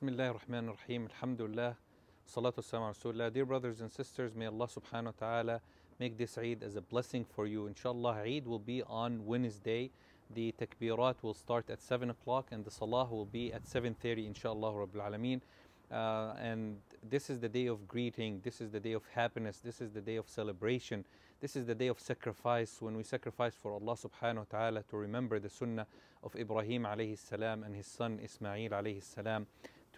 Bismillah ar-Rahman ar-Rahim. Alhamdulillah. Salatu salam Rasulullah. Dear brothers and sisters, may Allah subhanahu wa ta'ala make this Eid as a blessing for you. Inshallah, Eid will be on Wednesday. The takbirat will start at 7 o'clock and the salah will be at 7.30 inshallah Rabbil Alameen. Uh, and this is the day of greeting, this is the day of happiness, this is the day of celebration, this is the day of sacrifice when we sacrifice for Allah subhanahu wa ta'ala to remember the sunnah of Ibrahim alayhi salam and his son Ismail alayhi salam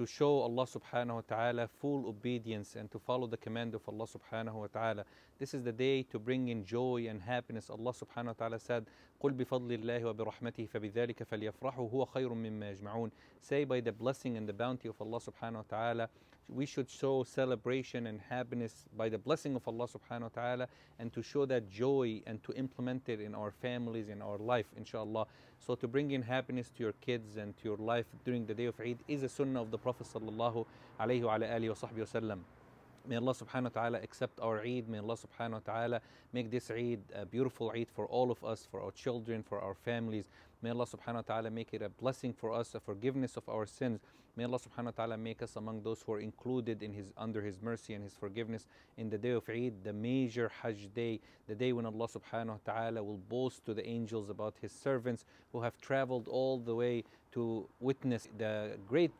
to show Allah subhanahu wa ta'ala full obedience and to follow the command of Allah subhanahu wa ta'ala. This is the day to bring in joy and happiness. Allah subhanahu wa ta'ala said, قُلْ بِفَضْلِ اللَّهِ وَبِرَحْمَتِهِ فَبِذَلِكَ فَلْيَفْرَحُوا هُوَ خَيْرٌ مِّمَّا يَجْمَعُونَ Say by the blessing and the bounty of Allah subhanahu wa ta'ala, we should show celebration and happiness by the blessing of Allah subhanahu wa ta'ala and to show that joy and to implement it in our families, in our life, inshallah. So to bring in happiness to your kids and to your life during the day of Eid is a sunnah of the Prophet Prophet sallallahu alayhi wa May Allah subhanahu wa ta'ala accept our Eid. May Allah subhanahu wa ta'ala make this Eid a beautiful Eid for all of us, for our children, for our families. May Allah subhanahu wa ta'ala make it a blessing for us, a forgiveness of our sins. May Allah subhanahu wa ta'ala make us among those who are included in his under his mercy and his forgiveness in the day of Eid, the major Hajj day, the day when Allah subhanahu wa ta'ala will boast to the angels about his servants who have traveled all the way to witness the great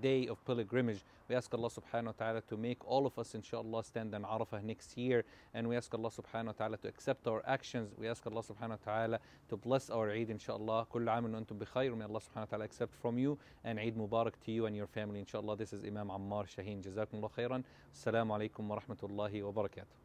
day of pilgrimage. We ask Allah subhanahu wa ta'ala to make all of us inshallah stand on Arafah next year and we ask Allah subhanahu wa ta'ala to accept our actions. We ask Allah subhanahu wa ta'ala to bless our Eid inshallah. كل عام wa antum May Allah subhanahu wa ta'ala accept from you and Eid Mubarak to you and your family inshallah. This is Imam Ammar Shaheen. Jazakumullah khairan. Assalamu alaikum wa rahmatullahi wa barakatuh.